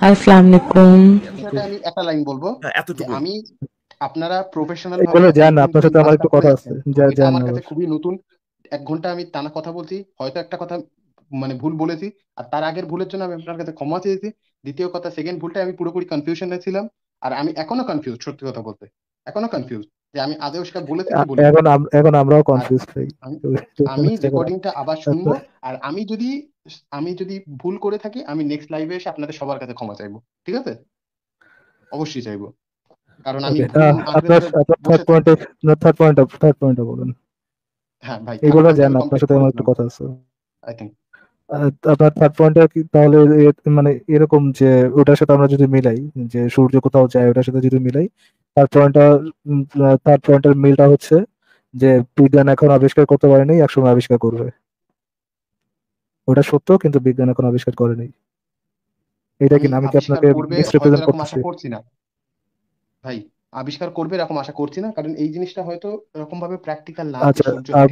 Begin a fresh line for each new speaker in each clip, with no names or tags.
হ্যাঁ, এক ঘন্টা আমি কথা বলছি হয়তো একটা কথা মানে ভুল বলেছি আর তার আগের ভুলের জন্য আমি আপনার কাছে ক্ষমা চেয়েছি দ্বিতীয় কথা সেকেন্ড ভুলটা আমি পুরোপুরি কনফিউশন ছিলাম আর আমি এখনো কনফিউজ সত্যি কথা বলতে এখনো কনফিউজ যে আমি আদেও সেটা বলেছি কি বলিনি এখন
এখন আমরাও কনফিউজ আমি রেকর্ডিংটা
আবার শুনবো আচ্ছা। আর আমি যদি আমি যদি ভুল করে থাকি আমি নেক্সট লাইভে এসে আপনাদের সবার কাছে ক্ষমা চাইবো ঠিক আছে অবশ্যই চাইবো কারণ আমি আচ্ছা, হ্যাঁ, আমার
কথা আপনার থার্ড তাহলে মানে এরকম যে ওটার সাথে আমরা যদি মিলাই যে সূর্য কোথাও ওটার সাথে যদি মিলাই থার্ড পয়েন্টের মিলটা হচ্ছে যে বিজ্ঞান এখন আবিষ্কার করতে পারেনি একসময় আবিষ্কার করবে ওটা সত্য কিন্তু বিজ্ঞান এখন আবিষ্কার করেনি এটা কি আমি কি আপনাকে মিসরিপ্রেজেন্ট
করছি না ভাই আবিষ্কার করবে এরকম আশা করছি না কারণ এই জিনিসটা হয়তো এরকম ভাবে প্র্যাকটিক্যাল না আচ্ছা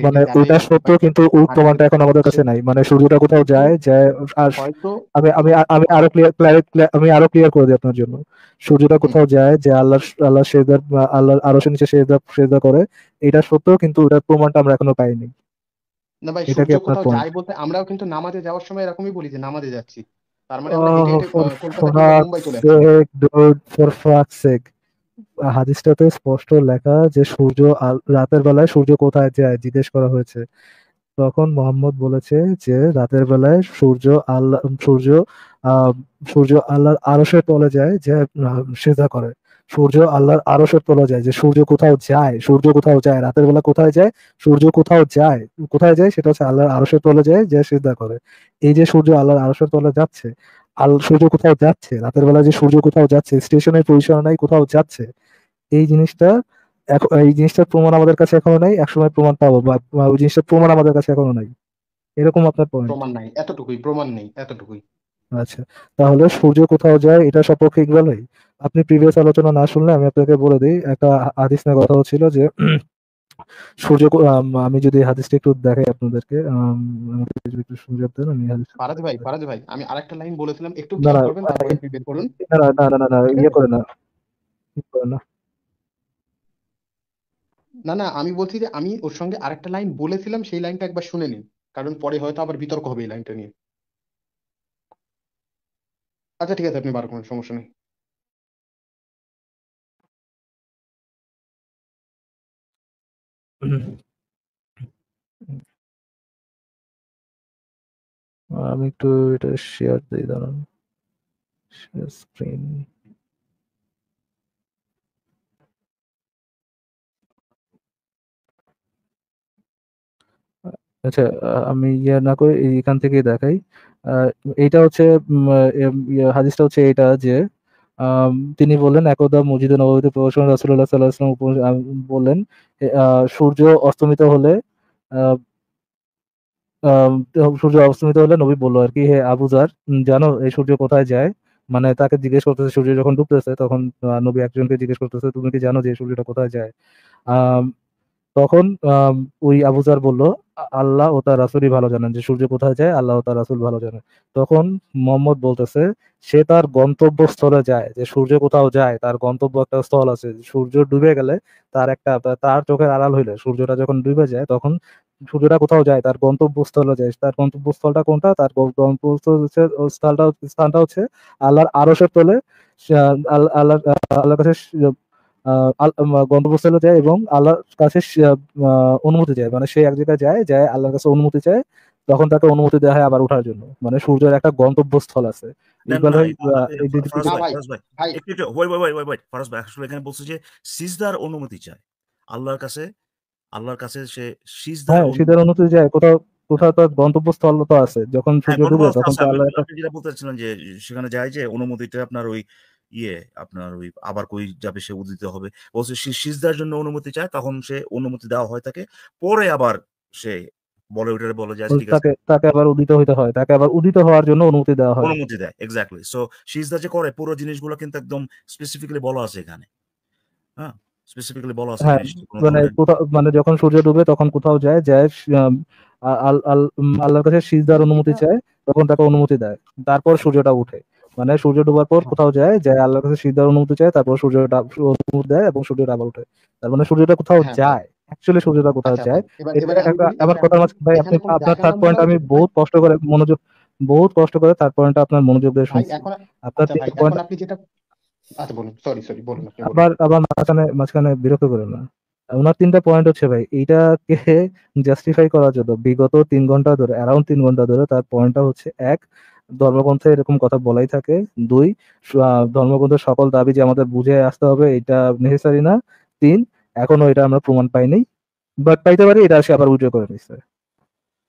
মানে ওটা সত্য কিন্তু ওই
প্রমাণটা এখন আমাদের কাছে নাই মানে সূর্যটা কোথাও যায় যায় আর আমি আমি আমি আরো ক্লিয়ার আমি আরো ক্লিয়ার করে দিই আপনার জন্য সূর্যটা কোথাও যায় যে আল্লাহ আল্লাহ সেজদা আল্লাহ আরশের নিচে সেজদা সেজদা করে এটা সত্য কিন্তু ওটার প্রমাণটা আমরা এখনো পাইনি
না ভাই সূর্য কোথাও যায় বলতে আমরাও কিন্তু নামাজে যাওয়ার সময় এরকমই বলি যে নামাজে যাচ্ছি তার মানে আমরা হেঁটে হেঁটে কলকাতা থেকে মুম্বাই চলে
আসছি হাদিসটাতে স্পষ্ট লেখা যে সূর্য রাতের বেলায় সূর্য কোথায় যায় জিজ্ঞেস করা হয়েছে তখন মোহাম্মদ বলেছে যে রাতের বেলায় সূর্য আল্লাহ সূর্য সূর্য আল্লাহর আরশের তলে যায় যে সেজা করে সূর্য আল্লাহর আরশের তোলা যায় যে সূর্য কোথাও যায় সূর্য কোথাও যায় রাতের বেলা কোথায় যায় সূর্য কোথাও যায় কোথায় যায় সেটা হচ্ছে আল্লাহর আরশের তোলা যায় যে সিদ্ধা করে এই যে সূর্য আল্লাহর আরশের তোলা যাচ্ছে আল সূর্য কোথাও যাচ্ছে রাতের বেলা যে সূর্য কোথাও যাচ্ছে স্টেশনের পরিসর নাই কোথাও যাচ্ছে এই জিনিসটা এই জিনিসটার প্রমাণ আমাদের কাছে এখনো নাই একসময় প্রমাণ পাবো বা ওই জিনিসটার প্রমাণ আমাদের কাছে এখনো নাই এরকম আপনার প্রমাণ
নাই এতটুকুই প্রমাণ নেই এতটুকুই
আচ্ছা তাহলে সূর্য কোথাও যায় এটা সম্পর্কে ইকবাল ভাই আপনি প্রিভিয়াস আলোচনা না শুনলে আমি আপনাকে বলে দিই একটা হাদিস না কথা হচ্ছিল যে সূর্য আমি যদি হাদিসটা একটু দেখাই আপনাদেরকে একটু সুযোগ দেন আমি
ভাই ভাই আমি আরেকটা লাইন বলেছিলাম একটু করবেন করুন না
না না না না ইয়ে করে না ইয়ে করে না
না না আমি বলছি যে আমি ওর সঙ্গে আরেকটা লাইন বলেছিলাম সেই লাইনটা একবার শুনে নিন কারণ পরে হয়তো আবার বিতর্ক হবে এই লাইনটা নিয়ে আচ্ছা
ঠিক
আছে আপনি বার করুন সমস্যা নেই
আমি একটু এটা শেয়ার দিই দাঁড়ান শেয়ার স্ক্রিন আচ্ছা আমি ইয়ে না করে এখান থেকে দেখাই এইটা হচ্ছে ইয়ে, হাদিসটা হচ্ছে এটা যে তিনি বললেন একদা মসজিদে নবীতে প্রবেশন রাসুল্লাহ সাল্লাহাম বললেন সূর্য অস্তমিত হলে সূর্য অস্তমিত হলে নবী বললো আর কি হে আবু আবুজার জানো এই সূর্য কোথায় যায় মানে তাকে জিজ্ঞেস করতেছে সূর্য যখন ডুবতেছে তখন নবী একজনকে জিজ্ঞেস করতেছে তুমি কি জানো যে সূর্যটা কোথায় যায় তখন ওই আবু জার বলল আল্লাহ ও তার রাসুলই ভালো জানেন যে সূর্য কোথায় যায় আল্লাহ ও তার রাসুল ভালো জানেন তখন মোহাম্মদ বলতেছে সে তার গন্তব্যস্থলে যায় যে সূর্য কোথাও যায় তার গন্তব্য একটা স্থল আছে সূর্য ডুবে গেলে তার একটা তার চোখের আড়াল হইলে সূর্যটা যখন ডুবে যায় তখন সূর্যটা কোথাও যায় তার গন্তব্যস্থলে যায় তার গন্তব্যস্থলটা কোনটা তার গন্তব্যস্থলটা স্থানটা হচ্ছে আল্লাহর আরসের তলে আল্লাহ আল্লাহর কাছে গন্তব্যস্থলে যায় এবং আল্লাহর কাছে অনুমতি চায় মানে সে এক জায়গায় যায় যায় আল্লাহর কাছে অনুমতি চায় তখন তাকে অনুমতি দেওয়া হয় আবার ওঠার জন্য মানে সূর্যের একটা গন্তব্যস্থল আছে
এখানে বলছে যে সিজদার অনুমতি চায় আল্লাহর কাছে আল্লাহর কাছে সে সিজদার হ্যাঁ, সিজদার
অনুমতি যায় কোথাও কোথাও তো গন্তব্যস্থল তো আছে যখন হ্যাঁ, সূর্য ডুবে তখন আল্লাহ
যেটা বলতে যে সেখানে যায় যে অনুমতিটা আপনার ওই ইয়ে আপনার ওই আবার কই যাবে সে উদিত হবে বলছে সে সিজদার জন্য অনুমতি চায় তখন সে অনুমতি দেওয়া হয় তাকে পরে আবার সে বলে ওটারে বলে যায় আচ্ছা, ঠিক আছে
তাকে আবার উদিত হইতে হয় তাকে আবার উদিত হওয়ার জন্য অনুমতি দেওয়া হয় অনুমতি
দেয় এক্স্যাক্টলি সো সিজদা যে করে পুরো জিনিসগুলো কিন্তু একদম স্পেসিফিক্যালি বলা আছে এখানে হ্যাঁ স্পেসিফিক্যালি বলা আছে হ্যাঁ, মানে
মানে যখন সূর্য ডুবে তখন কোথাও যায় যায় আল্লাহর কাছে সিজদার অনুমতি হ্যাঁ। চায় তখন তাকে অনুমতি দেয় তারপর সূর্যটা উঠে মানে সূর্য ডোবার পর কোথাও যায় যে আল্লাহর কাছে সিদ্ধার অনুমতি চায় তারপর সূর্য অনুমতি দেয় এবং সূর্য আবার ওঠে তার মানে সূর্যটা কোথাও হ্যাঁ, যায় অ্যাকচুয়ালি সূর্যটা কোথাও আচ্ছা, যায় আমার কথা ভাই আপনি আপনার থার্ড পয়েন্ট আমি বহুত কষ্ট করে মনোযোগ বহুত কষ্ট করে থার্ড পয়েন্টটা আপনার মনোযোগ দিয়ে শুনছি
আপনার পয়েন্ট আচ্ছা আপনি যেটা আচ্ছা বলুন সরি সরি বলুন আবার
আবার মাঝখানে মাঝখানে বিরক্ত করেন না ওনার তিনটা পয়েন্ট হচ্ছে ভাই এইটাকে জাস্টিফাই করার জন্য বিগত তিন ঘন্টা ধরে অ্যারাউন্ড তিন ঘন্টা ধরে তার পয়েন্টটা হচ্ছে এক ধর্মগ্রন্থে এরকম কথা বলাই থাকে দুই ধর্মগ্রন্থের সকল দাবি যে আমাদের বুঝে আসতে হবে এটা নেসেসারি না তিন এখনো এটা আমরা প্রমাণ পাইনি বাট পাইতে পারি এটা সে আবার উইড্র করে নিচ্ছে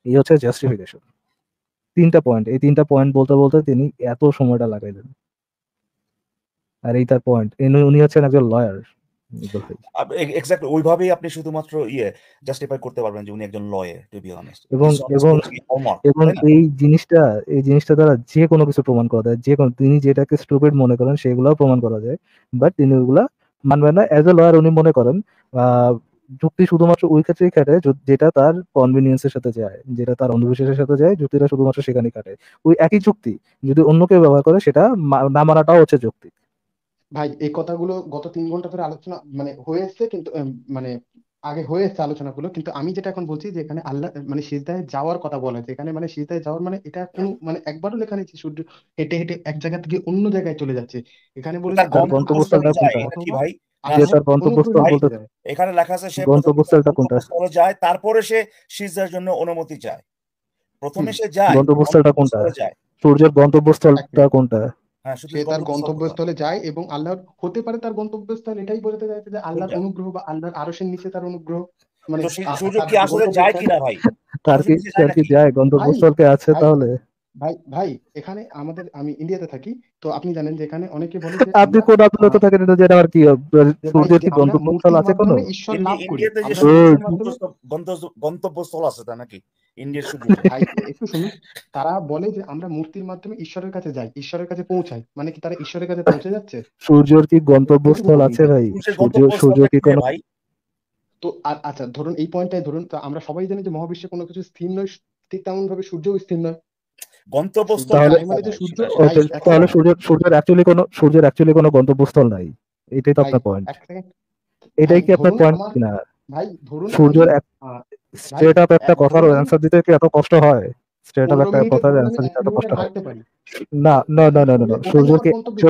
এই হচ্ছে জাস্টিফিকেশন তিনটা পয়েন্ট এই তিনটা পয়েন্ট বলতে বলতে তিনি এত সময়টা লাগাইলেন আর এই তার পয়েন্ট উনি হচ্ছেন একজন লয়ার
এক্স্যাক্টলি ওইভাবেই আপনি শুধুমাত্র ইয়ে জাস্টিফাই করতে পারবেন যে উনি একজন লয়ে টু বি অনেস্ট এবং এবং এবং
এই জিনিসটা এই জিনিসটা দ্বারা যে কোনো কিছু প্রমাণ করা যায় যে কোনো তিনি যেটাকে স্টুপিড মনে করেন সেগুলোও প্রমাণ করা যায় বাট তিনি ওগুলা মানবেন না অ্যাজ এ লয়ার উনি মনে করেন যুক্তি শুধুমাত্র ওই ক্ষেত্রেই কাটে যেটা তার কনভিনিয়েন্সের সাথে যায় যেটা তার অন্ধবিশ্বাসের সাথে যায় যুক্তিটা শুধুমাত্র সেখানেই কাটে ওই একই চুক্তি যদি অন্য কেউ ব্যবহার করে সেটা না মানাটাও হচ্ছে যুক্তি
ভাই এই কথাগুলো গত তিন ঘন্টা ধরে আলোচনা মানে হয়ে এসছে কিন্তু মানে আগে হয়ে এসছে গুলো কিন্তু আমি যেটা এখন বলছি যে এখানে আল্লাহ মানে সিজদায় যাওয়ার কথা বলা হয়েছে এখানে মানে সিজদায় যাওয়ার মানে এটা কোনো হ্যাঁ। মানে একবারও লেখা নেই যে সূর্য হেঁটে হেঁটে এক জায়গা থেকে অন্য
জায়গায় চলে যাচ্ছে এখানে বলেছে তার গম- গন্তব্যস্থলটা যায় কোনটা? এটা কি অথবা ভাই আল্লাহ- তার গন্তব্যস্থল বলতে এখানে লেখা আছে সে প্রথমে
গন্তব্যস্থলটা কোনটা? গন্তব্যস্থলে
যায় তারপরে সে সিজদার জন্য অনুমতি চায় প্রথমে হুম। সে যায় গন্তব্যস্থলটা কোনটা? যায়।
সূর্যের গন্তব্যস্থলটা কোনটা
হ্যাঁ,
সে তার গন্তব্যস্থলে যায় এবং আল্লাহর হতে পারে তার গন্তব্যস্থল এটাই বোঝাতে চাইছে যে আল্লাহর অনুগ্রহ বা আল্লাহর আরশের নিচে তার অনুগ্রহ মানে সুযোগ কি আসলে যায় কিনা ভাই তার কি তার কি
যায় গন্তব্যস্থলকে আছে তাহলে
ভাই ভাই এখানে আমাদের আমি ইন্ডিয়াতে থাকি তো আপনি
জানেন যে এখানে অনেকে বলে যে আপনি
কোন আদালত থাকেন এটা যেটা আর কি সূর্যের কি গন্তব্যস্থল আছে কোনো
ঈশ্বর লাভ করি গন্তব্যস্থল আছে তা নাকি
তারা বলে যে আমরা মূর্তির মাধ্যমে ঈশ্বরের কাছে যাই ঈশ্বরের কাছে পৌঁছাই মানে কি তারা ঈশ্বরের কাছে পৌঁছে যাচ্ছে
সূর্যের কি গন্তব্যস্থল আছে ভাই সূর্য সূর্য কি কোনো
তো আর আচ্ছা ধরুন এই পয়েন্টটাই ধরুন তো আমরা সবাই জানি যে মহাবিশ্বে কোনো কিছু স্থির নয় ঠিক তেমন ভাবে সূর্যও স্থির নয় গন্তব্যস্থল তাহলে মানে
সূর্যের সূর্যের অ্যাকচুয়ালি কোনো সূর্যের অ্যাকচুয়ালি কোনো গন্তব্যস্থল নাই এটাই তো আপনার পয়েন্ট এটাই কি আপনার পয়েন্ট কিনা ভাই ধরুন সূর্যের স্ট্রেট আপ একটা কথার অ্যানসার দিতে কি এত কষ্ট হয় স্ট্রেট আপ একটা কথার অ্যানসার দিতে এত কষ্ট হয় না না না না না কি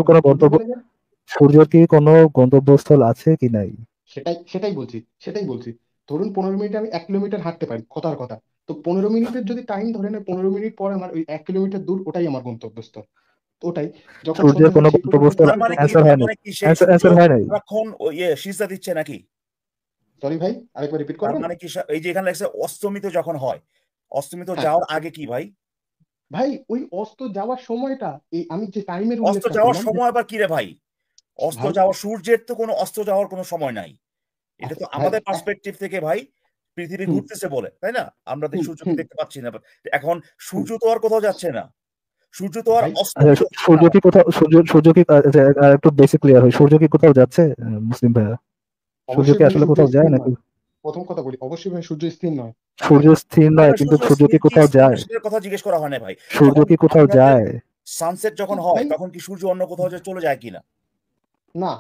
কোনো গন্তব্য কি কোনো গন্তব্যস্থল আছে কি নাই
সেটাই সেটাই বলছি সেটাই বলছি ধরুন পনেরো মিনিটে আমি এক কিলোমিটার হাঁটতে পারি কথার কথা তো পনেরো মিনিটের যদি টাইম ধরে নেয় পনেরো মিনিট পর আমার ওই এক কিলোমিটার দূর ওটাই আমার গন্তব্যস্থল ওটাই যখন সূর্যের
কোনো গন্তব্যস্থল অ্যান্সার হয় না অ্যান্সার হয় না
এখন ইয়ে সিজদা দিচ্ছে নাকি সরি ভাই আরেকবার রিপিট করবেন মানে কি এই যে এখানে লেখছে অস্তমিত যখন হয় অস্তমিত হ্যাঁ। যাওয়ার আগে কি ভাই
ভাই ওই অস্ত যাওয়ার সময়টা এই আমি যে টাইমের অস্ত যাওয়ার সময়
আবার কি রে ভাই অস্ত যাওয়ার সূর্যের তো কোনো অস্ত যাওয়ার কোনো সময় নাই এটা তো হ্যাঁ, আমাদের পার্সপেক্টিভ হ্যাঁ। থেকে ভাই পৃথিবী ঘুরতেছে বলে তাই না আমরা সূর্যকে দেখতে পাচ্ছি না এখন সূর্য তো আর কোথাও যাচ্ছে না সূর্য তো আর আচ্ছা,
সূর্য কি কোথাও সূর্য সূর্য কি আচ্ছা, একটু বেশি ক্লিয়ার হয় সূর্য কি কোথাও যাচ্ছে মুসলিম ভাইয়া সূর্য কি আসলে কোথাও যায় নাকি
প্রথম কথা বলি অবশ্যই ভাই সূর্য স্থির নয়
সূর্য আচ্ছা, স্থির নয় কিন্তু সূর্য কি কোথাও যায়
কথা জিজ্ঞেস করা হয় না ভাই সূর্য কি কোথাও যায় সানসেট যখন হয় তখন কি সূর্য অন্য কোথাও চলে যায় কিনা না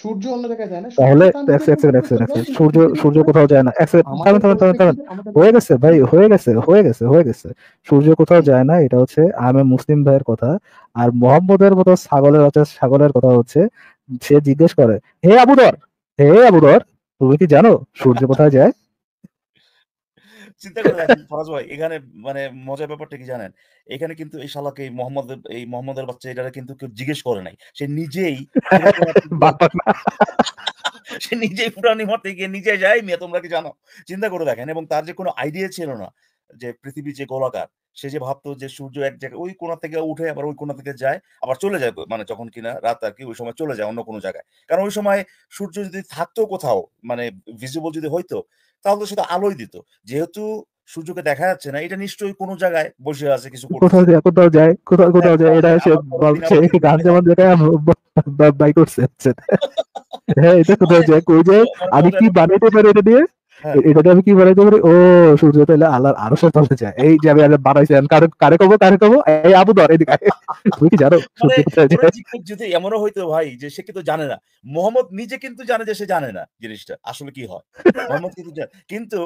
সূর্য অন্য জায়গায় যায় না তাহলে
সূর্য সূর্য কোথাও যায় না হয়ে গেছে ভাই হয়ে গেছে হয়ে গেছে হয়ে গেছে সূর্য কোথাও যায় না এটা হচ্ছে আমি মুসলিম ভাইয়ের কথা আর মোহাম্মদের মতো ছাগলের হচ্ছে ছাগলের কথা হচ্ছে সে জিজ্ঞেস করে হে আবুদর হে আবুদর তুমি কি জানো সূর্য কোথায় যায়
চিন্তা করে ফরাজ ভাই এখানে মানে মজার ব্যাপারটা কি জানেন এখানে কিন্তু এই শালাকে এই মোহাম্মদ এই মোহাম্মদের বাচ্চা এটা কিন্তু কেউ জিজ্ঞেস করে নাই সে নিজেই সে নিজেই পুরানি মতে গিয়ে নিজে যায় মেয়ে তোমরা কি জানো চিন্তা করে দেখেন এবং তার যে কোনো আইডিয়া ছিল না যে পৃথিবী যে গোলাকার সে যে ভাবতো যে সূর্য এক জায়গায় ওই কোনা থেকে উঠে আবার ওই কোনা থেকে যায় আবার চলে যায় মানে যখন কিনা রাত আর কি ওই সময় চলে যায় অন্য কোনো জায়গায় কারণ ওই সময় সূর্য যদি থাকতো কোথাও মানে ভিজিবল যদি হইতো তাহলে তো সেটা আলোই দিত যেহেতু সূর্যকে দেখা যাচ্ছে না এটা নিশ্চয়ই কোনো জায়গায় বসে আছে কিছু কোথাও
কোথাও যায় কোথাও কোথাও যায় এটা এসে হ্যাঁ, বলছে একটু গান যেমন জায়গায় বাই করছে আচ্ছা। হ্যাঁ এটা কোথাও যায় কই যায় আমি কি বানাইতে পারি এটা দিয়ে এটা আমি কি বানাইতে পারি ও সূর্য তাহলে আল্লাহর আরো সে তলে যায় এই যে আমি আর কারে কারে কবো কারে কবো এই আবু তুমি কি জানো মানে
যদি এমনও হইতো ভাই যে সে কিন্তু জানে না মোহাম্মদ নিজে কিন্তু জানে যে সে জানে না জিনিসটা আসলে কি হয় মোহাম্মদ কিন্তু কিন্তু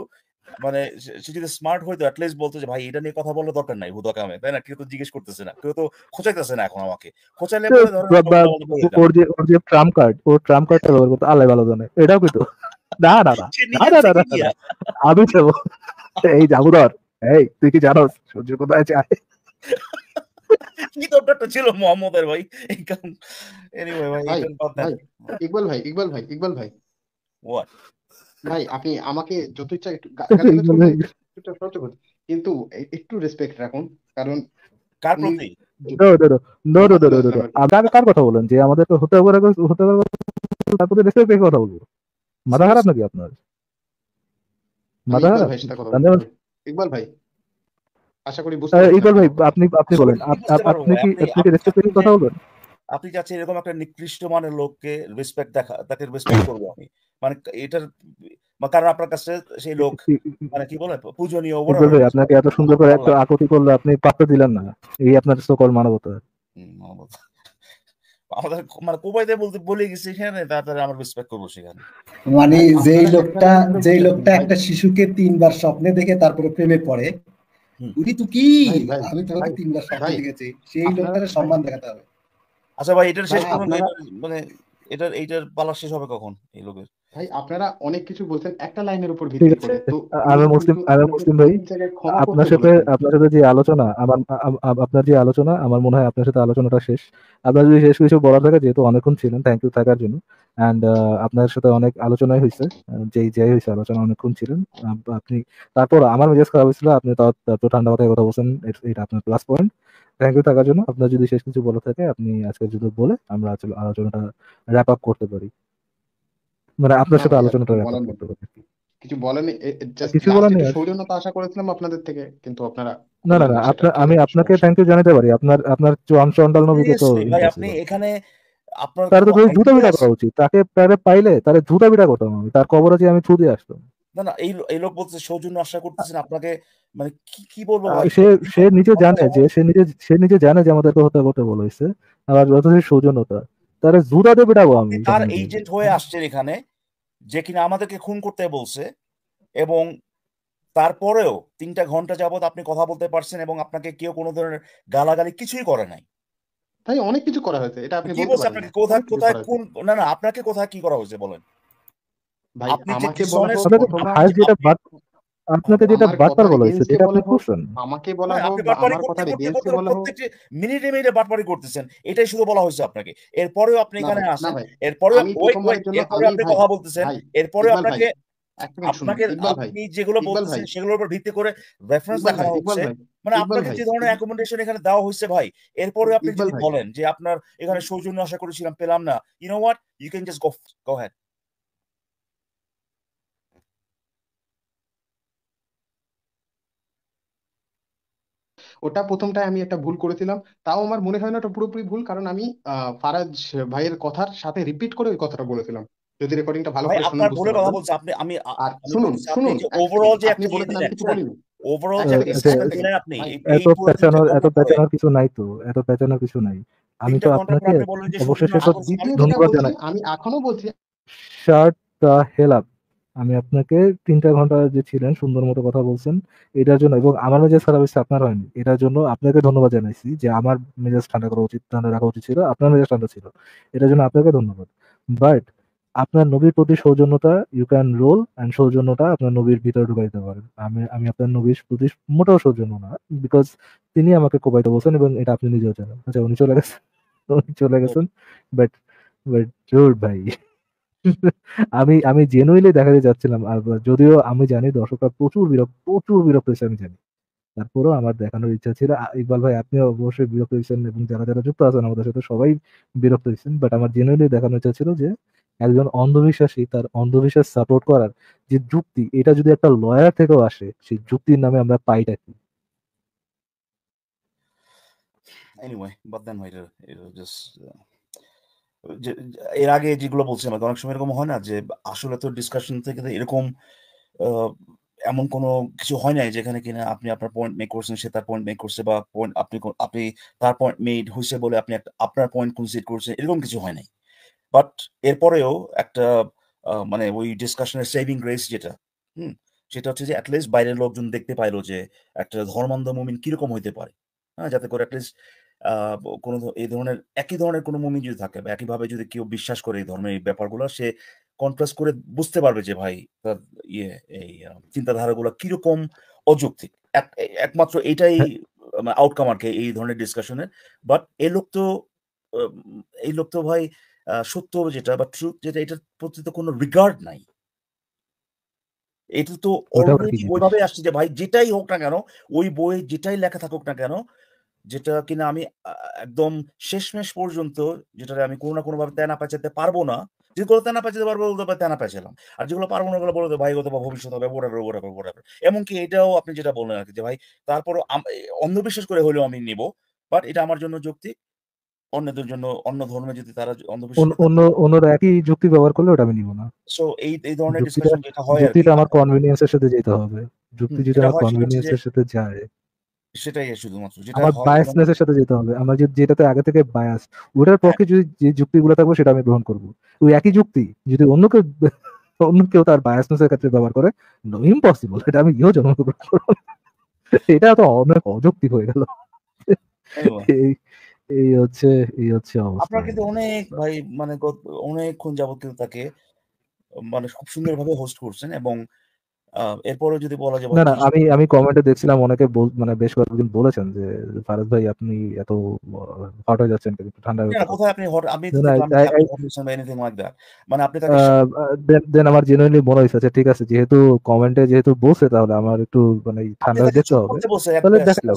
মানে সে যদি স্মার্ট হইতো অ্যাটলিস্ট বলতো যে ভাই এটা নিয়ে কথা বলার দরকার নাই হুদা কামে তাই না কেউ তো জিজ্ঞেস করতেছে না কেউ তো খোঁচাইতেছে না এখন আমাকে খোঁচাইলে ওর
যে ট্রাম কার্ড ওর ট্রাম কার্ডটা ব্যবহার করতো আল্লাহ ভালো জানে এটাও কিন্তু না না না না না না আমি এই এই তুই কি সূর্য কোথায় যায়
আমাকে যত ইচ্ছা একটু কিন্তু একটু রেসপেক্ট রাখুন কারণ কার
কার কথা বলেন যে আমাদের হতে করার কথা বলবো মাথা খারাপ নাকি আপনার মাথা খারাপ ইকবাল ভাই আপনি
লোককে রেসপেক্ট দেখা তাকে রেসপেক্ট করবো আমি মানে এটার মানে কারণ আপনার কাছে সেই লোক মানে কি বলে আপনাকে এত সুন্দর করে একটা আকুতি
আপনি পাত্র দিলেন না এই আপনার সকল মানবতা
আমাদের মানে কোবাইতে বলতে বলে গেছে এখানে তাড়াতাড়ি আমার রেসপেক্ট করবো সেখানে
মানে যেই লোকটা যেই লোকটা একটা শিশুকে তিনবার স্বপ্নে দেখে তারপরে প্রেমে পড়ে উনি তো কি আমি তো তিনবার স্বপ্নে দেখেছি সেই লোকটার সম্মান দেখাতে হবে
আচ্ছা ভাই এটার শেষ মানে, মানে এটার এইটার পালা শেষ হবে কখন এই লোকের
ভাই আপনারা অনেক কিছু বলছেন একটা লাইনের উপর ভিত্তি করে আমি মুসলিম আমি মুসলিম ভাই আপনার সাথে
আপনার সাথে যে আলোচনা আমার আপনার যে আলোচনা আমার মনে হয় আপনার সাথে আলোচনাটা শেষ আপনার যদি শেষ কিছু বলার থাকে যেহেতু অনেকক্ষণ ছিলেন থ্যাংক ইউ থাকার জন্য অ্যান্ড আপনার সাথে অনেক আলোচনাই হয়েছে যেই যাই হয়েছে আলোচনা অনেকক্ষণ ছিলেন আপনি তারপর আমার মেজাজ খারাপ হয়েছিল আপনি তার ঠান্ডা মাথায় কথা বলছেন এটা আপনার প্লাস পয়েন্ট থ্যাংক ইউ থাকার জন্য আপনার যদি শেষ কিছু বলা থাকে আপনি আজকের জন্য বলে আমরা আলোচনাটা র্যাপ আপ করতে পারি মানে আপনার সাথে আলোচনা করে
কিছু বলেনি কিছু বলেনি আচ্ছা। সৌজন্যতা আশা করেছিলাম আপনাদের থেকে কিন্তু আপনারা
না না না আমি আপনাকে থ্যাংক ইউ জানাতে পারি আপনার আপনার চুয়ান চন্ডাল নবীকে তো
আপনি এখানে আপনার তার তো ঝুটা বিটা করা
উচিত তাকে তারে পাইলে তারে ঝুটা বিটা করতাম আমি তার কবর আছে আমি ছুটে আসতাম
না না এই এই লোক বলছে সৌজন্য আশা করতেছেন আপনাকে মানে কি কি বলবো সে
সে নিজে জানে যে সে নিজে সে নিজে জানে যে আমাদেরকে হতে করতে বলেছে আর যথেষ্ট সৌজন্যতা তারা জুড়াতে পিটাবো আমি তার এজেন্ট
হয়ে আসছেন এখানে যে কিনা আমাদেরকে খুন করতে বলছে এবং তারপরেও তিনটা ঘন্টা যাবত আপনি কথা বলতে পারছেন এবং আপনাকে কেউ কোনো ধরনের গালাগালি কিছুই করে নাই তাই অনেক কিছু করা হয়েছে এটা আপনি বলতে পারেন কোথায় কোথায় কোন না না আপনাকে কোথায় কি করা হয়েছে বলেন ভাই আমাকে বলা
আপনাকে যেটা বারবার বলা হয়েছে সেটা আপনি করছেন
আমাকে বলা মানে হোক আমার কথা এগেইনস্টে বলা হোক মিনিটে মিনিটে বারবারই করতেছেন এটাই শুধু বলা হয়েছে আপনাকে এরপরেও আপনি এখানে আসেন এরপরেও এরপরে আপনি কথা বলতেছেন এরপরেও আপনাকে আপনাকে আপনি যেগুলো বলছেন সেগুলোর উপর ভিত্তি করে রেফারেন্স দেখানো হচ্ছে মানে আপনাকে যে ধরনের অ্যাকোমোডেশন এখানে দেওয়া হয়েছে ভাই এরপরে আপনি যদি বলেন যে আপনার এখানে সৌজন্য আশা করেছিলাম পেলাম না you know what you can just go go had
ওটা প্রথমটাই আমি একটা ভুল করেছিলাম তাও আমার মনে হয় না ওটা পুরোপুরি ভুল কারণ আমি ফারাজ ভাইয়ের কথার সাথে রিপিট করে ওই কথাটা বলেছিলাম যদি রেকর্ডিংটা ভালো করে শুনুন বুঝতে কথা
আপনি আমি আর শুনুন শুনুন ওভারঅল যে আপনি কিছু বলিনি ওভারঅল যে আচ্ছা, আচ্ছা, আপনি এত পেছানোর এত পেছানোর
কিছু নাই তো এত পেছানোর কিছু নাই আমি তো আপনাকে অবশেষে ধন্যবাদ জানাই
আমি এখনো বলছি
শার্ট দা হেল আপ আমি আপনাকে তিনটা ঘন্টা যে ছিলেন সুন্দর মতো কথা বলছেন এটার জন্য এবং আমার মেজাজ খারাপ হয়েছে আপনার হয়নি এটার জন্য আপনাকে ধন্যবাদ জানাইছি যে আমার মেজাজ ঠান্ডা করা উচিত ঠান্ডা রাখা উচিত ছিল আপনার মেজাজ ঠান্ডা ছিল এটার জন্য আপনাকে ধন্যবাদ বাট আপনার নবীর প্রতি সৌজন্যতা ইউ ক্যান রোল অ্যান্ড সৌজন্যটা আপনার নবীর ভিতরে দিতে পারেন আমি আমি আপনার নবীর প্রতি মোটেও সৌজন্য না বিকজ তিনি আমাকে কোপাইতে বলছেন এবং এটা আপনি নিজেও জানেন আচ্ছা উনি চলে গেছেন উনি চলে গেছেন বাট বাট জোর ভাই আমি আমি জেনুইনলি দেখাতে যাচ্ছিলাম আর যদিও আমি জানি দর্শকরা প্রচুর বিরক্ত প্রচুর বিরক্ত হয়েছে আমি জানি তারপরেও আমার দেখানোর ইচ্ছা ছিল ইকবাল ভাই আপনিও অবশ্যই বিরক্ত হয়েছেন এবং যারা যারা যুক্ত আছেন আমাদের সাথে সবাই বিরক্ত হয়েছেন বাট আমার জেনুইনলি দেখানোর ইচ্ছা ছিল যে একজন অন্ধবিশ্বাসী তার অন্ধবিশ্বাস সাপোর্ট করার যে যুক্তি এটা যদি একটা লয়ার থেকেও আসে সেই যুক্তির নামে আমরা পাইটা কি
anyway but then later it'll just uh... এর আগে যেগুলো বলছিলাম অনেক সময় এরকম হয় না যে আসলে তো ডিসকাশন থেকে এরকম এমন কোনো কিছু হয় নাই যেখানে কিনা আপনি আপনার পয়েন্ট মেক করছেন সে তার পয়েন্ট মেক করছে বা পয়েন্ট আপনি আপনি তার পয়েন্ট মেড হয়েছে বলে আপনি আপনার পয়েন্ট কনসিড করছেন এরকম কিছু হয় নাই বাট এরপরেও একটা মানে ওই ডিসকাশনের সেভিং গ্রেস যেটা হুম সেটা হচ্ছে যে অ্যাটলিস্ট বাইরের লোকজন দেখতে পাইলো যে একটা ধর্মান্ধ মুমিন কিরকম হইতে পারে হ্যাঁ যাতে করে অ্যাটলিস্ট কোনো এই ধরনের একই ধরনের কোনো মুমিন যদি থাকে বা একইভাবে যদি কেউ বিশ্বাস করে এই ধর্মের এই ব্যাপারগুলো সে কন্ট্রাস্ট করে বুঝতে পারবে যে ভাই তার ইয়ে এই চিন্তাধারাগুলো কিরকম অযৌক্তিক একমাত্র এটাই আউটকাম হ্যাঁ। মানে আর কি এই ধরনের ডিসকাশনের বাট এই লোক তো এই লোক তো ভাই সত্য যেটা বা ট্রুথ যেটা এটার প্রতি তো কোনো রিগার্ড নাই এটা তো ওইভাবে আসছে যে ভাই যেটাই হোক না কেন ওই বইয়ে যেটাই লেখা থাকুক না কেন যেটা কিনা আমি একদম শেষমেশ পর্যন্ত যেটা আমি কোনো না কোনোভাবে তেনা পেঁচাতে পারবো না যেগুলো তেনা পেঁচাতে পারবো ওগুলো তেনা পেঁচালাম আর যেগুলো পারবো না ওগুলো বলতে ভাই হতো বা ভবিষ্যৎ হবে ওরাবে ওরাবে ওরাবে এমনকি এটাও আপনি যেটা বললেন আর কি যে ভাই তারপর অন্ধবিশ্বাস করে হলেও আমি নিব বাট এটা আমার জন্য যুক্তি অন্যদের জন্য অন্য ধর্মে যদি তারা
অন্য অন্যরা একই যুক্তি ব্যবহার করলে ওটা আমি নিব না
সো এই এই ধরনের ডিসকাশন যেটা হয় যুক্তিটা
আমার কনভেনিয়েন্সের সাথে যেতে হবে যুক্তি যেটা আমার কনভেনিয়েন্সের সাথে যায়
সেটাই শুধুমাত্র যেটা আমার বায়াসনেসের
সাথে যেতে হবে আমার যেটাতে আগে থেকে বায়াস ওটার পক্ষে যদি যে যুক্তিগুলো থাকবে সেটা আমি গ্রহণ করব ওই একই যুক্তি যদি অন্য কেউ অন্য কেউ তার বায়াসনেস এর ক্ষেত্রে ব্যবহার করে নো ইম্পসিবল এটা আমি ইও জন্মগ্রহণ করবো এটা তো অনেক অযুক্তি হয়ে গেল এই হচ্ছে এই হচ্ছে অবস্থা আপনার
কিন্তু অনেক ভাই মানে অনেকক্ষণ যাবত তাকে মানে খুব সুন্দরভাবে হোস্ট করছেন এবং এরপরেও যদি বলা যায় না না আমি আমি কমেন্টে
দেখছিলাম অনেকে মানে বেশ কয়েকদিন বলেছেন যে ফারাজ ভাই আপনি এত হট হয়ে যাচ্ছেন কিন্তু ঠান্ডা
কোথায় আমি মানে আপনি
দেন আমার জেনুইনলি মনে হয়েছে আচ্ছা ঠিক আছে যেহেতু কমেন্টে যেহেতু বসে তাহলে আমার একটু মানে ঠান্ডা দেখতে হবে তাহলে দেখলাম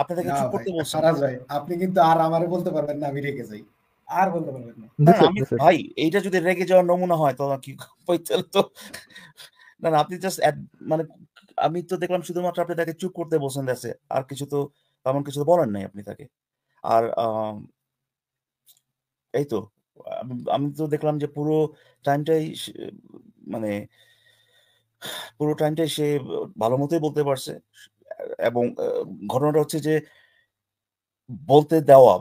আপনাদেরকে চুপ করতে বলছি ফারাজ ভাই আপনি কিন্তু আর আমারে বলতে পারবেন না আমি রেগে যাই আর বলতে পারবেন না ভাই এইটা যদি রেগে যাওয়ার নমুনা হয় তো কি তো না না আপনি জাস্ট মানে আমি তো দেখলাম শুধুমাত্র আপনি তাকে চুপ করতে বলছেন আছে আর কিছু তো তেমন কিছু তো বলেন নাই আপনি তাকে আর এই তো আমি তো দেখলাম যে পুরো টাইমটাই মানে পুরো টাইমটাই সে ভালো মতোই বলতে পারছে এবং ঘটনাটা হচ্ছে যে বলতে দেওয়া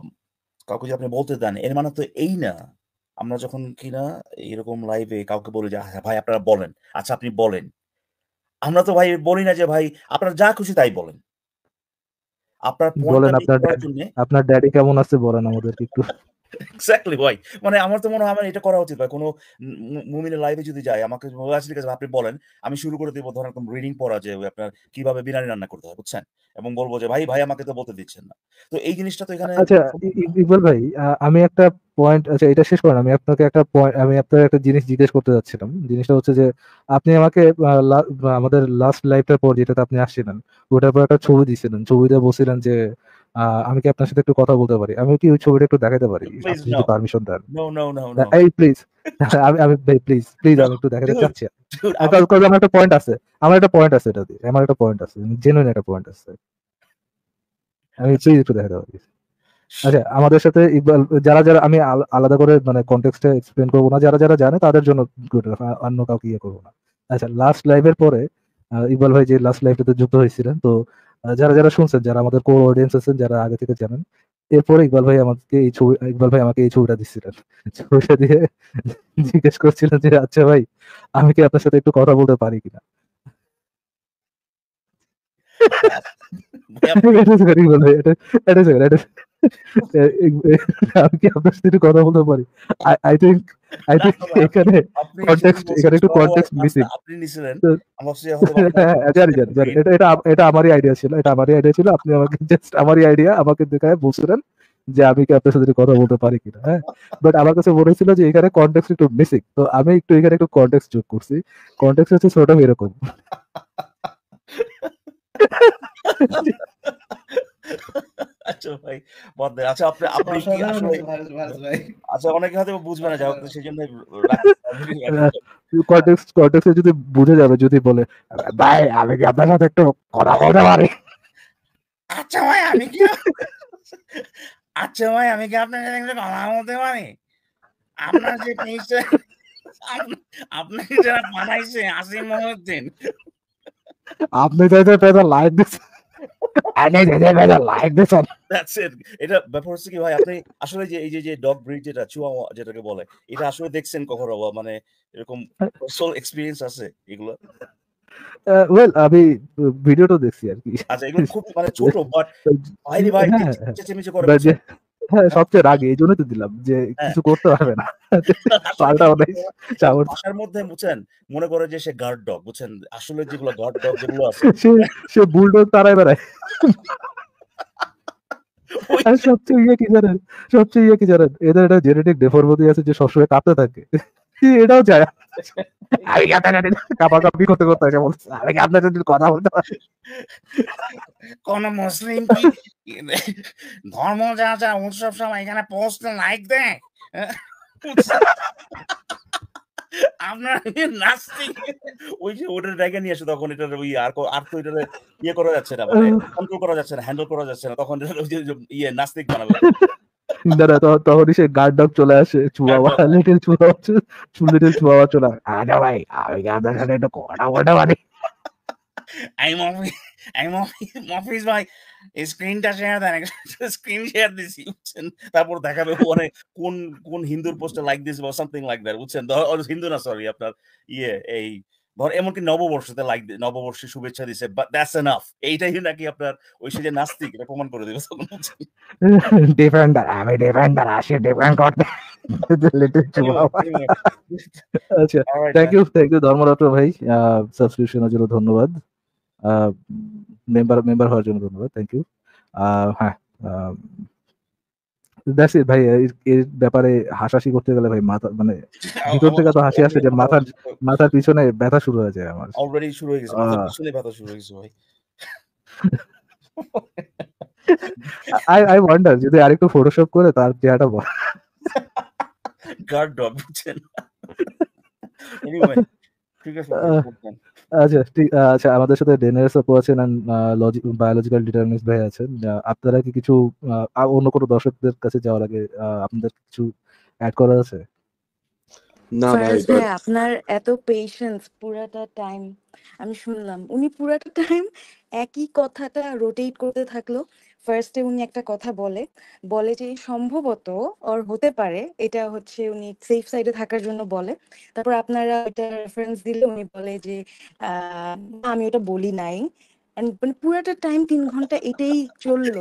কাউকে যে আপনি বলতে দেন এর মানে তো এই না আমরা যখন কিনা এরকম লাইভে কাউকে বলি যে আচ্ছা ভাই আপনারা বলেন আচ্ছা আপনি বলেন আমরা তো ভাই বলি না যে ভাই আপনারা যা খুশি তাই বলেন আপনার আপনার
আপনার ড্যাডি কেমন আছে বলেন আমাদেরকে একটু
এক্স্যাক্টলি ভাই মানে আমার তো মনে হয় আমার এটা করা উচিত ভাই কোনো মুমিনের লাইভে যদি যাই আমাকে আচ্ছা, ঠিক আছে আপনি বলেন আমি শুরু করে দেবো ধরেন এরকম রিডিং পড়া যে আপনার কিভাবে বিরিয়ানি রান্না করতে হয় বুঝছেন এবং বলবো যে ভাই ভাই আমাকে তো বলতে দিচ্ছেন না তো এই জিনিসটা তো এখানে আচ্ছা
ইকবাল ভাই আমি একটা পয়েন্ট আচ্ছা এটা শেষ করেন আমি আপনাকে একটা পয়েন্ট আমি আপনার একটা জিনিস জিজ্ঞেস করতে যাচ্ছিলাম জিনিসটা হচ্ছে যে আপনি আমাকে আমাদের লাস্ট লাইভটার পর যেটাতে আপনি আসছিলেন ওটার পর একটা ছবি দিয়েছিলেন ছবিতে বলছিলেন যে আমি কি আপনার সাথে একটু কথা বলতে পারি আমি কি ওই ছবিটা একটু দেখাতে পারি আপনি যদি পারমিশন দেন
নো নো নো নো এই
প্লিজ আমি আমি প্লিজ প্লিজ আমি একটু দেখাতে চাচ্ছি আমার একটা পয়েন্ট আছে আমার একটা পয়েন্ট আছে এটা দিয়ে আমার একটা পয়েন্ট আছে জেনুইন একটা পয়েন্ট আছে আমি প্লিজ আচ্ছা। একটু দেখাতে পারি আচ্ছা আমাদের সাথে ইবাল যারা যারা আমি আলাদা করে মানে কনটেক্সটে এক্সপ্লেন করবো না যারা যারা জানে তাদের জন্য গুড অন্য কাউকে ইয়ে করবো না আচ্ছা লাস্ট লাইভের পরে ইকবাল ভাই যে লাস্ট লাইভটাতে যুক্ত হয়েছিলেন তো মানে যারা যারা শুনছেন যারা আমাদের কোর অডিয়েন্স আছেন যারা আগে থেকে জানেন এরপরে ইকবাল ভাই আমাকে এই ছবি ইকবাল ভাই আমাকে এই ছবিটা দিচ্ছিলেন ছবিটা দিয়ে জিজ্ঞেস করছিলেন যে আচ্ছা ভাই আমি কি আপনার সাথে একটু কথা বলতে পারি কিনা আমি কি আপনার সাথে কথা বলতে পারি আই থিঙ্ক আই থিঙ্ক এখানে কনটেক্সট এখানে একটু কনটেক্সট মিসিং আপনি নিছিলেন এটা এটা এটা আমারই আইডিয়া ছিল এটা আমারই আইডিয়া ছিল আপনি আমাকে জাস্ট আমারই আইডিয়া আমাকে দেখায় বলছিলেন যে আমি কি আপনার সাথে কথা বলতে পারি কিনা হ্যাঁ বাট আমার কাছে মনে হয়েছিল যে এখানে কনটেক্সট একটু মিসিং তো আমি একটু এখানে একটু কনটেক্সট যোগ করছি কনটেক্সট হচ্ছে ছোট এরকম
আচ্ছা, আচ্ছা, আচ্ছা বুঝবে না
যদি বুঝে যাবে যদি বলে ভাই আমি কি আপনার সাথে একটু কথা বলতে পারি
আচ্ছা ভাই আমি কি আচ্ছা ভাই আমি কি আপনার সাথে একটু কথা বলতে পারি আপনার যে আপনাকে যারা বানাইছে আসিম মহিউদ্দিন
আপনি তো এটা লাইক দিচ্ছেন
আসলে যে এই যে ডগ ব্রিড যেটা চুয়াওয়া যেটাকে বলে এটা আসলে দেখছেন কখনো মানে এরকম সোল এক্সপিরিয়েন্স আছে এগুলো
ওয়েল আমি ভিডিওটা দেখছি আর আচ্ছা এগুলো খুব মানে ছোট বাট হ্যাঁ সবচেয়ে রাগে এই জন্যই তো দিলাম যে হ্যাঁ। কিছু করতে পারবে না পাল্টা ওটাই আশার
মধ্যে বুঝছেন মনে করে যে সে গার্ড ডগ বুঝছেন আসলে যেগুলো গার্ড ডগ যেগুলো আছে সে
সে বুলডগ তারাই বেড়ায় আর সবচেয়ে ইয়ে কি জানেন সবচেয়ে ইয়ে কি জানেন এদের একটা জেনেটিক ডেফর্মিটি আছে যে সবসময় কাঁপতে থাকে এটাও যায় আমি কাঁপা কাঁপি করতে করতে বলছে আমি আপনার যদি কথা বলতে পারি
কোন মুসলিম কি ধর্ম যা যা উৎসব সময় এখানে পোস্ট লাইক দেয় আপনার নাস্তিক ওই যে ওটা নিয়ে আসে তখন এটা ওই আর আর তো এটা ইয়ে করা যাচ্ছে না কন্ট্রোল মানে করা যাচ্ছে না হ্যান্ডেল করা যাচ্ছে না তখন ওই যে ইয়ে নাস্তিক বানাবে
তখনই সে গার্ড ডগ চলে আসে চুয়াওয়া লিটল চুয়াওয়া লিটল চুয়াওয়া চলে আসে
আরে ভাই আমি আপনার সাথে একটু কটা কটা পারি আই মামি আমি মফিজ ভাই এই স্ক্রিনটা শেয়ার দেন স্ক্রিন শেয়ার দিছি বুঝছেন তারপর দেখাবে পরে কোন কোন হিন্দুর পোস্টে লাইক দিস বা সামথিং লাইক দ্যাট বুঝছেন হিন্দু না সরি আপনার ইয়ে এই ধর এমনকি নববর্ষতে লাইক নববর্ষে শুভেচ্ছা দিছে বাট দ্যাটস এনাফ এইটাই নাকি আপনার ওই সে যে নাস্তিক এটা প্রমাণ করে দেবে তখন
আমি ডিফারেন্ট দ্যাট আসে করতে thank you thank you Dharmaratna ভাই সাবস্ক্রিপশনের জন্য ধন্যবাদ মেম্বার মেম্বার হওয়ার জন্য ধন্যবাদ থ্যাংক ইউ হ্যাঁ দ্যাটস ভাই এর ব্যাপারে হাসাহাসি করতে গেলে ভাই মাথা মানে ভিতর থেকে তো হাসি আসে যে মাথার মাথার পিছনে ব্যথা শুরু হয়ে যায় আমার অলরেডি শুরু হয়ে গেছে মাথার পিছনে
ব্যথা শুরু হয়ে গেছে ভাই
আই আই ওয়ান্ডার যদি আরেকটু ফটোশপ করে তার চেহারাটা
গার্ড বুঝছেন এনিওয়ে
আচ্ছা, আচ্ছা আমাদের সাথে আছেন বায়োলজিক্যাল ভাই আছেন আপনারা কি কিছু অন্য কোনো দর্শকদের কাছে যাওয়ার আগে আপনাদের কিছু অ্যাড করা আছে
আপনার এত পেশেন্স পুরাটা টাইম আমি শুনলাম উনি পুরাটা টাইম একই কথাটা রোটেট করতে থাকলো ফার্স্টে উনি একটা কথা বলে বলে যে সম্ভবত ওর হতে পারে এটা হচ্ছে উনি সেফ সাইডে থাকার জন্য বলে তারপর আপনারা ওইটা রেফারেন্স দিলে উনি বলে যে আমি ওটা বলি নাই মানে পুরাটা টাইম তিন ঘন্টা এটাই চললো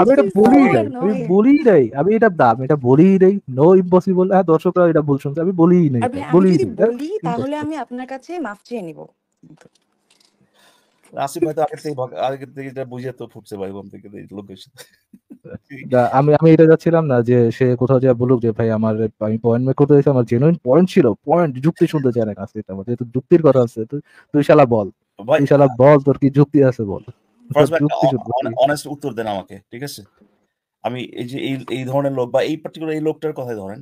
আমি এটা বলি নাই আমি
বলি নাই আমি এটা দাম এটা বলি নাই নো ইম্পসিবল হ্যাঁ দর্শকরা এটা ভুল শুনছে আমি হ্যাঁ, বলি নাই বলি নাই তাহলে
আমি আপনার কাছে মাফ চেয়ে নিব আসিফ হয়তো থেকে থেকে এটা বুঝে তো ফুটছে ভাই থেকে
আমি আমি এটা যাচ্ছিলাম না যে সে কোথাও যা বলুক যে ভাই আমার আমি পয়েন্ট মেক করতে চাইছি আমার জেনুইন পয়েন্ট ছিল পয়েন্ট যুক্তি শুনতে চায় না কাছে যেহেতু যুক্তির কথা আছে তুই শালা বল তুই শালা বল তোর কি যুক্তি আছে বল
অনেস্ট উত্তর দেন আমাকে ঠিক আছে আমি এই যে এই এই ধরনের লোক বা এই পার্টিকুলার এই লোকটার কথাই ধরেন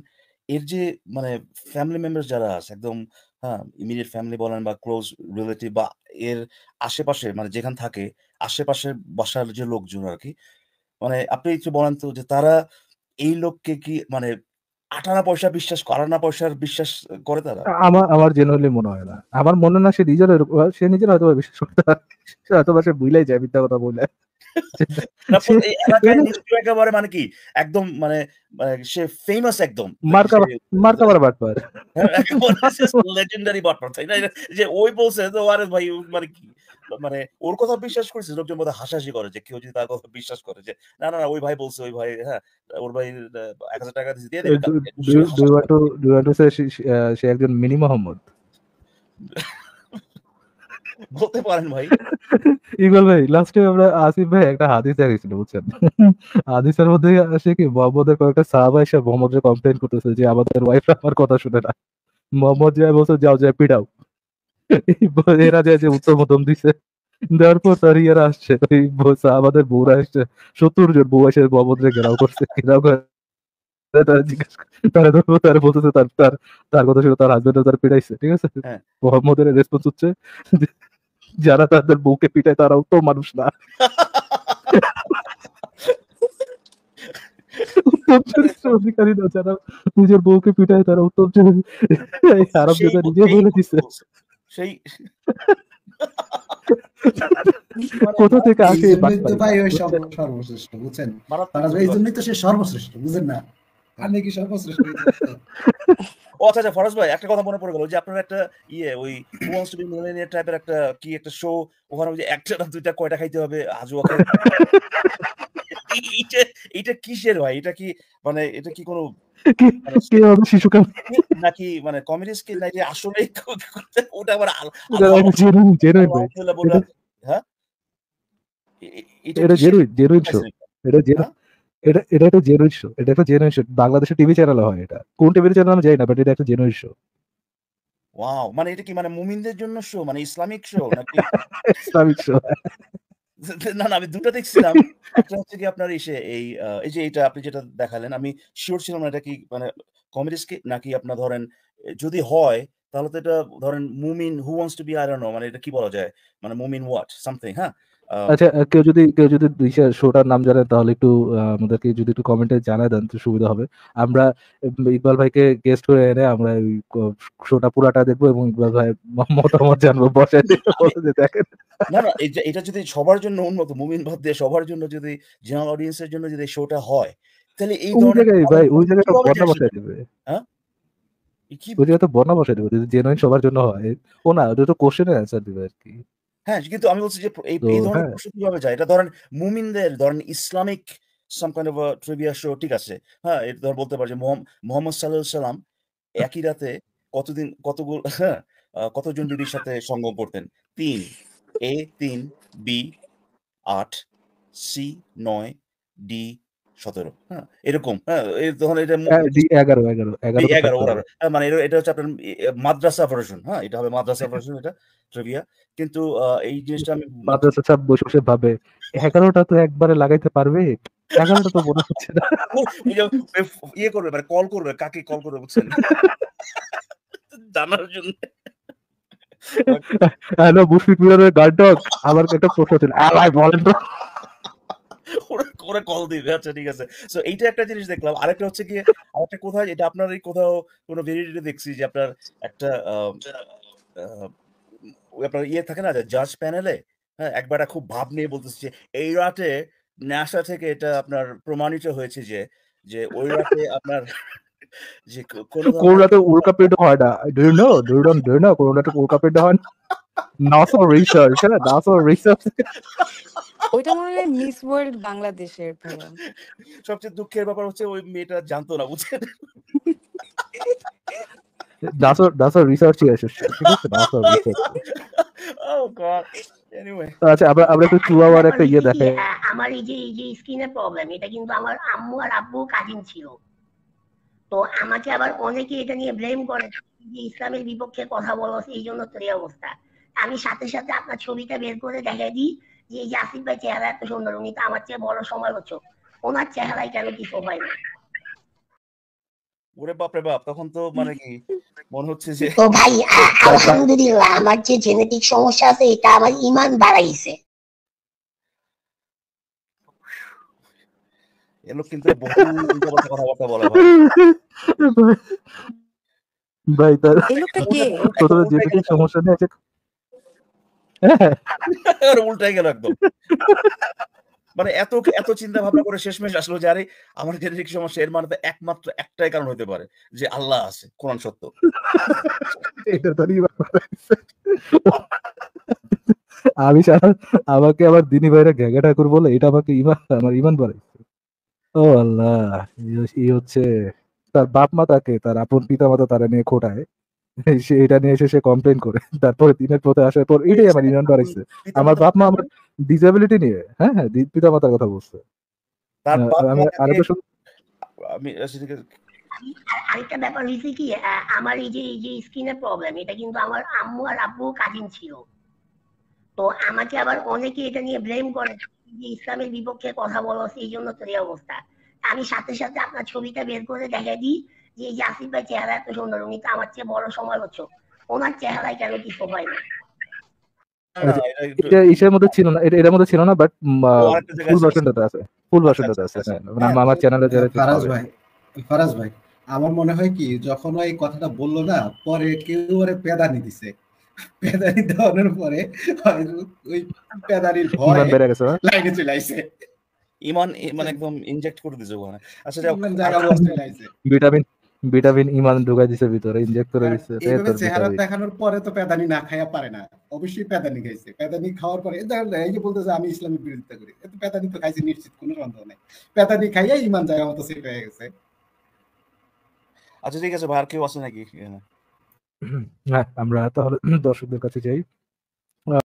এর যে মানে ফ্যামিলি মেম্বার যারা আছে একদম হ্যাঁ ইমিডিয়েট ফ্যামিলি বলেন বা ক্লোজ রিলেটিভ বা এর আশেপাশে মানে যেখানে থাকে আশেপাশে বাসার যে লোকজন আর কি মানে আপনি একটু বলেন তো যে তারা এই লোককে কি মানে আটানা পয়সা বিশ্বাস করানা পয়সার বিশ্বাস করে তারা
আমার আমার জেনারেলি মনে হয় না আমার মনে না সে নিজের সে নিজের হয়তো বিশ্বাস করতে হয়তো সে বুঝলাই যায় বিদ্যা কথা বলে
একেবারে মানে কি একদম মানে সে ফেমাস একদম
মার্কাবার বাটপার
লেজেন্ডারি বাটপার তাই না যে ওই বলছে তো আরে ভাই মানে কি মানে ওর কথা বিশ্বাস করেছে লোকজন মধ্যে হাসাহাসি করে যে কেউ যদি তার কথা বিশ্বাস করে যে না না না ওই ভাই বলছে ওই ভাই হ্যাঁ ওর ভাই এক হাজার টাকা দিয়ে দেবে
সে একজন মিনি মোহাম্মদ
বলতে পারেন ভাই
ইকবাল ভাই লাস্টে আমরা আসিফ ভাই একটা হাদিস দেখেছিল বুঝছেন হাদিসের মধ্যে আসে কি মোহাম্মদের কয়েকটা সাহাবা এসে মোহাম্মদের কমপ্লেন করতেছে যে আমাদের ওয়াইফ আমার কথা শুনে না মোহাম্মদ যাই বলছে যাও যাই পিটাও এরা যে উত্তম মতম দিছে দেওয়ার পর তার ইয়ার আসছে আমাদের বউরা এসছে সত্তর জন বউ এসে মোহাম্মদরে ঘেরাও করছে ঘেরাও করে তার তার কথা ছিল তার হাজবেন্ড তার পিটাইছে ঠিক আছে হ্যাঁ। মোহাম্মদের রেসপন্স হচ্ছে যারা তাদের বউকে পিটায় তারাও তো মানুষ না যারা নিজের বউকে তারা উত্তম নিজে বলে সেই কোথা থেকে আসে
সর্বশ্রেষ্ঠ বুঝেন না আমি কি সর্বশ্রেষ্ঠ
ও আচ্ছা আচ্ছা ফরাজ ভাই একটা কথা মনে পড়ে গেল যে আপনার একটা ইয়ে ওই ওয়ান্স টু বি মিলিয়নিয়ার টাইপের একটা কি একটা শো ওখানে ওই যে একটা না দুইটা কয়টা খাইতে হবে আজও এটা এটা কিসের ভাই এটা কি মানে এটা কি কোনো
কি হবে শিশুকাল
নাকি মানে কমেডি স্কিল নাকি আসলে ওটা আবার হ্যাঁ এটা
জেরুইন জেরুইন শো এটা জেরুইন এটা এটা একটা জেনুইন শো এটা একটা জেনুইন শো বাংলাদেশের টিভি চ্যানেলে হয় এটা কোন টিভি চ্যানেল আমি জানি না বাট এটা একটা জেনুইন শো
ওয়াও মানে এটা কি মানে মুমিনদের জন্য শো মানে ইসলামিক শো নাকি ইসলামিক শো না না আমি দুটো দেখছিলাম একটা হচ্ছে কি আপনার এসে এই এই যে এটা আপনি যেটা দেখালেন আমি শিওর ছিলাম না এটা কি মানে কমেডি নাকি আপনার ধরেন যদি হয় তাহলে তো এটা ধরেন মুমিন who wants to be I don't know মানে এটা কি বলা যায় মানে মুমিন হোয়াট সামথিং হ্যাঁ Um, আচ্ছা
কেউ যদি কেউ যদি দিশা শোটার নাম জানেন তাহলে একটু আমাদেরকে যদি একটু কমেন্টে জানায় দেন তো সুবিধা হবে আমরা ইকবাল ভাইকে গেস্ট করে এনে আমরা ওই শোটা পুরাটা দেখবো এবং ইকবাল ভাই মতামত জানবো বসে
দেখেন না না এটা যদি সবার জন্য উন্নত মুমিন ভাব দিয়ে সবার জন্য যদি জেনারেল অডিয়েন্সের জন্য যদি শোটা হয় তাহলে এই ধরনের ভাই ওই জায়গাটা বটা বসাই দেবে হ্যাঁ
ওই জায়গাটা বনা বসাই দেবে যদি জেনুইন সবার জন্য হয় ও না ওটা তো কোশ্চেনের অ্যান্সার দিবে আর কি
হ্যাঁ কিন্তু আমি বলছি যে এই ধরনের হ্যাঁ। প্রশ্ন কিভাবে যায় এটা ধরেন মুমিনদের ধরেন Islamic some kind of trivia show ঠিক আছে হ্যাঁ এটা ধর বলতে পারে যে মোহাম্মদ সাল্লাহ সাল্লাম একই রাতে কতদিন কতগুলো হ্যাঁ কতজন বিবির সাথে সঙ্গ করতেন তিন এ তিন বি আট সি নয় ডি সতেরো হ্যাঁ এরকম হ্যাঁ, হ্যাঁ মানে এটা হচ্ছে আপনার মাদ্রাসা অপারেশন হ্যাঁ এটা হবে মাদ্রাসা অপারেশন এটা ট্রিভিয়া কিন্তু এই জিনিসটা আমি মাদ্রাসা
সব বসে বসে ভাবে এগারোটা তো একবারে লাগাইতে পারবে এগারোটা তো মনে হচ্ছে না
ইয়ে, ইয়ে করবে মানে কল করবে কাকে কল করবে বুঝছেন জানার জন্য
হ্যালো মুশফিক মিরানের গার্ড ডগ আমার একটা প্রশ্ন ছিল আলাই বলেন তো
করে কল দিবে আচ্ছা ঠিক আছে সো এইটা একটা জিনিস দেখলাম আরেকটা হচ্ছে কি আরেকটা কোথায় এটা আপনার এই কোথাও কোন ভেরিয়েটে দেখছি যে আপনার একটা আপনার ইয়ে থাকে না যে জাজ প্যানেলে হ্যাঁ একবার খুব ভাব নিয়ে বলতেছি যে এই রাতে ন্যাশা থেকে এটা আপনার প্রমাণিত হয়েছে যে যে ওই রাতে আপনার যে কোন রাতে
উল্কা পেট হয় না do no do don't do no কোন রাতে উল্কা পেট হয় না নাসা রিসার্চ হ্যাঁ নাসা রিসার্চ
ওইটা মনে হয় মিস ওয়ার্ল্ড বাংলাদেশের প্রোগ্রাম সবচেয়ে দুঃখের ব্যাপার হচ্ছে ওই মেয়েটা জানতো না বুঝছেন
research research
oh god anyway আচ্ছা
আমরা একটু টু আওয়ার একটা ইয়ে দেখে
আমার এই যে এই যে স্কিনের প্রবলেম এটা কিন্তু
আমার আম্মু আর আব্বু কাজিন ছিল তো আমাকে আবার অনেকে এটা নিয়ে ব্লেম করে যে ইসলামের বিপক্ষে কথা বলো এই জন্য এই অবস্থা আমি সাথে সাথে আপনার ছবিটা বের করে দেখাই দিই যে এই যে আসিফ ভাই চেহারা এত সুন্দর উনি তো আমার চেয়ে বড় সমালোচক ওনার
চেহারায় কেন কিছু হয় না ওরে বাপ তখন তো মানে কি মনে হচ্ছে যে তো ভাই আলহামদুলিল্লাহ
আমার যে জেনেটিক সমস্যা আছে এটা আমার
ইমান বাড়াইছে কিন্তু বহু কথাবার্তা বলে ভাই তার প্রথমে জেনেটিক সমস্যা নিয়ে আর উল্টাই গেল একদম মানে এত এত চিন্তা ভাবনা করে শেষমেশ আসলো যারে আমার ক্ষেত্রে সমস্যা এর মানে একমাত্র একটাই কারণ হতে পারে যে আল্লাহ আছে কোরআন সত্য
এটা তো
আমি আমাকে আবার দিনী ভাইরা গ্যাগা করবো বলে এটা আমাকে ইমান আমার ইমান বলে ও আল্লাহ ই ইয়ে, ইয়ে হচ্ছে তার বাপ মা তাকে তার আপন পিতা মাতা তারা নিয়ে খোটায় সে এটা নিয়ে এসে সে কমপ্লেন করে তারপরে দিনের পথে আসার পর এটাই আমার ইউনিয়ন বাড়াইছে আমার বাপ মা আমার ডিসএবিলিটি নিয়ে হ্যাঁ হ্যাঁ পিতা মাতার কথা বলছে আমি
ব্যাপার হয়েছে কি আমার
এই যে এই যে স্কিনের প্রবলেম এটা কিন্তু আমার আম্মু আর আব্বু কাজিন ছিল তো আমাকে আবার অনেকে এটা নিয়ে ব্লেম করে যে ইসলামের বিপক্ষে কথা বলো সেই জন্য তোর অবস্থা আমি সাথে সাথে আপনার ছবিটা বের করে দেখা দিই যে ইয়াসির ভাই চেহারা এত সুন্দর উনি তো
আমার চেয়ে বড় সমালোচক ওনার চেহারায় কেন কিছু হয় না
আমার মনে হয় কি যখন কথাটা বললো
না পরে কেউ আরে পেদানি দিছে পেদানি দেওয়ানোর পরে
ওই পেদানির ভয় বেড়ে গেছে হ্যাঁ। লাইনে ইমান মানে একদম ইনজেক্ট করে দিছে ওখানে আচ্ছা
ভিটামিন ভিটামিন ইমান ঢুকাই দিছে ভিতরে ইনজেক্ট করে দিছে চেহারা
দেখানোর পরে তো পেদানি না খাইয়া পারে না অবশ্যই পেদানি খাইছে পেদানি খাওয়ার পরে এই যে বলতেছে আমি ইসলামের বিরোধিতা করি এত পেদানি তো খাইছে নিশ্চিত কোনো সন্দেহ নাই পেদানি
খাইয়া ইমান জায়গা মতো সেট হয়ে গেছে আচ্ছা ঠিক আছে ভাই আর কেউ আছে নাকি
হ্যাঁ আমরা তাহলে দর্শকদের কাছে যাই